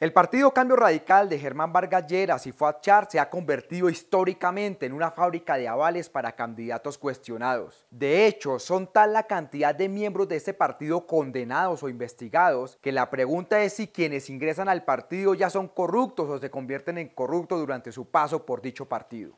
El Partido Cambio Radical de Germán Vargas Lleras y Fuad Char se ha convertido históricamente en una fábrica de avales para candidatos cuestionados. De hecho, son tal la cantidad de miembros de ese partido condenados o investigados que la pregunta es si quienes ingresan al partido ya son corruptos o se convierten en corruptos durante su paso por dicho partido.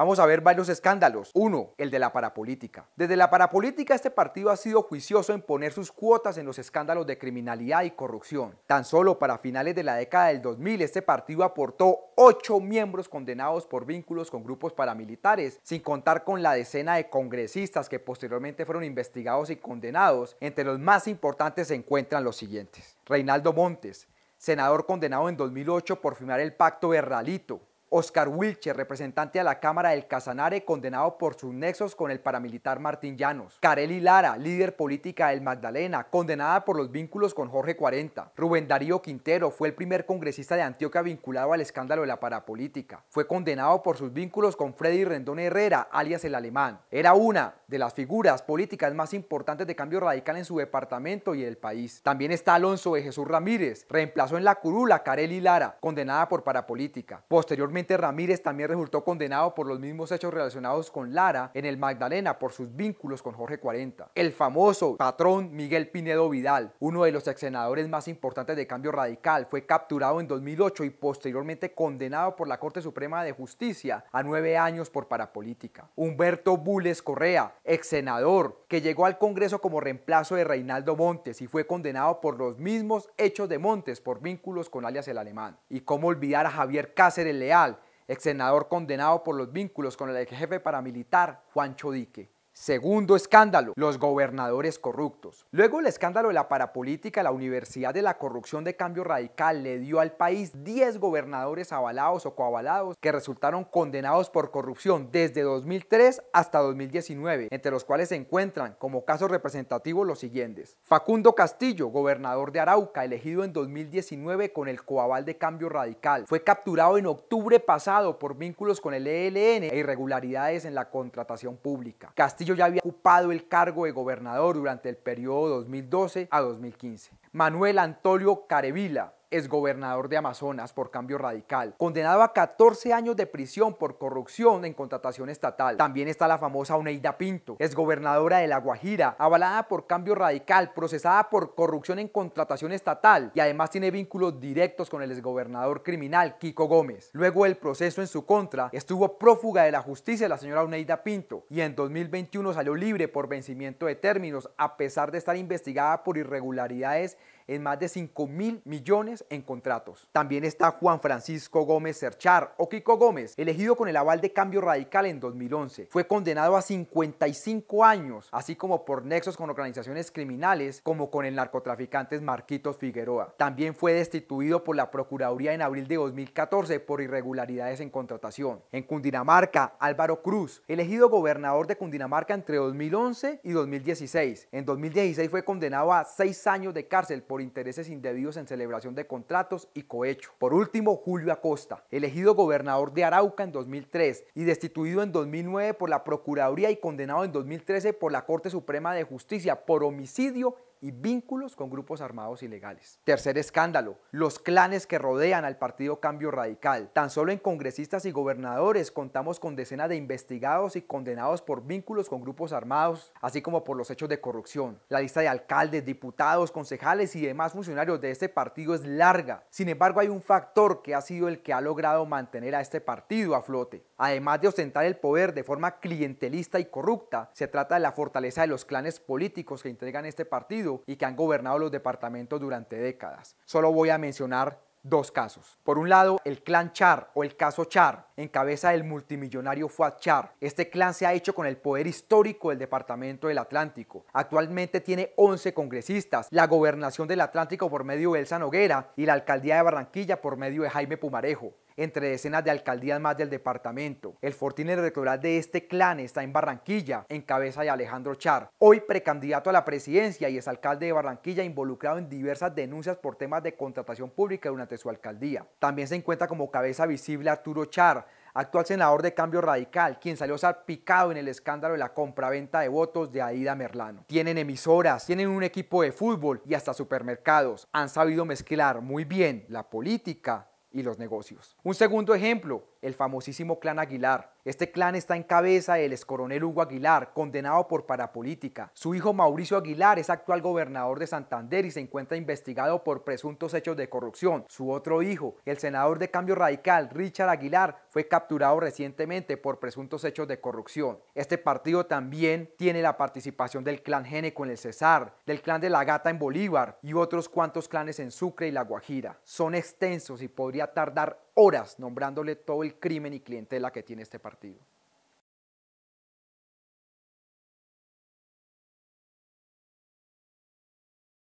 Vamos a ver varios escándalos. Uno, el de la parapolítica. Desde la parapolítica este partido ha sido juicioso en poner sus cuotas en los escándalos de criminalidad y corrupción. Tan solo para finales de la década del 2000 este partido aportó ocho miembros condenados por vínculos con grupos paramilitares, sin contar con la decena de congresistas que posteriormente fueron investigados y condenados. Entre los más importantes se encuentran los siguientes. Reinaldo Montes, senador condenado en 2008 por firmar el pacto Berralito, Oscar Wilche, representante a la Cámara del Casanare, condenado por sus nexos con el paramilitar Martín Llanos. Kareli Lara, líder política del Magdalena, condenada por los vínculos con Jorge 40. Rubén Darío Quintero fue el primer congresista de Antioquia vinculado al escándalo de la parapolítica. Fue condenado por sus vínculos con Freddy Rendón Herrera, alias el alemán. Era una de las figuras políticas más importantes de cambio radical en su departamento y el país. También está Alonso de Jesús Ramírez, reemplazó en la curula a Kareli Lara, condenada por parapolítica. Posteriormente, Ramírez también resultó condenado por los mismos hechos relacionados con Lara en el Magdalena por sus vínculos con Jorge 40. El famoso patrón Miguel Pinedo Vidal, uno de los ex senadores más importantes de Cambio Radical, fue capturado en 2008 y posteriormente condenado por la Corte Suprema de Justicia a nueve años por parapolítica. Humberto Bules Correa, exsenador, que llegó al Congreso como reemplazo de Reinaldo Montes y fue condenado por los mismos hechos de Montes por vínculos con alias el alemán. Y cómo olvidar a Javier Cáceres Leal, ex senador condenado por los vínculos con el ex jefe paramilitar Juancho Dique. Segundo escándalo, los gobernadores corruptos. Luego el escándalo de la parapolítica, la Universidad de la Corrupción de Cambio Radical le dio al país 10 gobernadores avalados o coavalados que resultaron condenados por corrupción desde 2003 hasta 2019, entre los cuales se encuentran como casos representativos los siguientes. Facundo Castillo, gobernador de Arauca, elegido en 2019 con el coaval de Cambio Radical, fue capturado en octubre pasado por vínculos con el ELN e irregularidades en la contratación pública. Castillo ya había ocupado el cargo de gobernador durante el periodo 2012 a 2015. Manuel Antonio Carevila gobernador de Amazonas por cambio radical, condenado a 14 años de prisión por corrupción en contratación estatal. También está la famosa Oneida Pinto, gobernadora de La Guajira, avalada por cambio radical, procesada por corrupción en contratación estatal y además tiene vínculos directos con el exgobernador criminal Kiko Gómez. Luego del proceso en su contra, estuvo prófuga de la justicia la señora Oneida Pinto y en 2021 salió libre por vencimiento de términos a pesar de estar investigada por irregularidades en más de 5 mil millones en contratos. También está Juan Francisco Gómez Serchar, o Kiko Gómez, elegido con el aval de Cambio Radical en 2011. Fue condenado a 55 años, así como por nexos con organizaciones criminales como con el narcotraficante Marquitos Figueroa. También fue destituido por la Procuraduría en abril de 2014 por irregularidades en contratación. En Cundinamarca, Álvaro Cruz, elegido gobernador de Cundinamarca entre 2011 y 2016. En 2016 fue condenado a seis años de cárcel por intereses indebidos en celebración de contratos y cohecho. Por último, Julio Acosta, elegido gobernador de Arauca en 2003 y destituido en 2009 por la Procuraduría y condenado en 2013 por la Corte Suprema de Justicia por homicidio y vínculos con grupos armados ilegales. Tercer escándalo, los clanes que rodean al partido Cambio Radical. Tan solo en congresistas y gobernadores contamos con decenas de investigados y condenados por vínculos con grupos armados, así como por los hechos de corrupción. La lista de alcaldes, diputados, concejales y demás funcionarios de este partido es larga. Sin embargo, hay un factor que ha sido el que ha logrado mantener a este partido a flote. Además de ostentar el poder de forma clientelista y corrupta, se trata de la fortaleza de los clanes políticos que entregan este partido y que han gobernado los departamentos durante décadas. Solo voy a mencionar dos casos. Por un lado, el clan Char o el caso Char, en cabeza del multimillonario Fuad Char. Este clan se ha hecho con el poder histórico del Departamento del Atlántico. Actualmente tiene 11 congresistas, la gobernación del Atlántico por medio de Elsa Noguera y la alcaldía de Barranquilla por medio de Jaime Pumarejo entre decenas de alcaldías más del departamento. El fortín electoral de este clan está en Barranquilla, en cabeza de Alejandro Char, hoy precandidato a la presidencia y es alcalde de Barranquilla involucrado en diversas denuncias por temas de contratación pública durante su alcaldía. También se encuentra como cabeza visible Arturo Char, actual senador de Cambio Radical, quien salió salpicado en el escándalo de la compraventa de votos de Aida Merlano. Tienen emisoras, tienen un equipo de fútbol y hasta supermercados. Han sabido mezclar muy bien la política, y los negocios. Un segundo ejemplo, el famosísimo clan Aguilar. Este clan está en cabeza del ex coronel Hugo Aguilar, condenado por parapolítica. Su hijo Mauricio Aguilar es actual gobernador de Santander y se encuentra investigado por presuntos hechos de corrupción. Su otro hijo, el senador de Cambio Radical Richard Aguilar, fue capturado recientemente por presuntos hechos de corrupción. Este partido también tiene la participación del clan Geneco en el Cesar, del clan de la Gata en Bolívar y otros cuantos clanes en Sucre y La Guajira. Son extensos y podría tardar horas nombrándole todo el crimen y clientela que tiene este partido.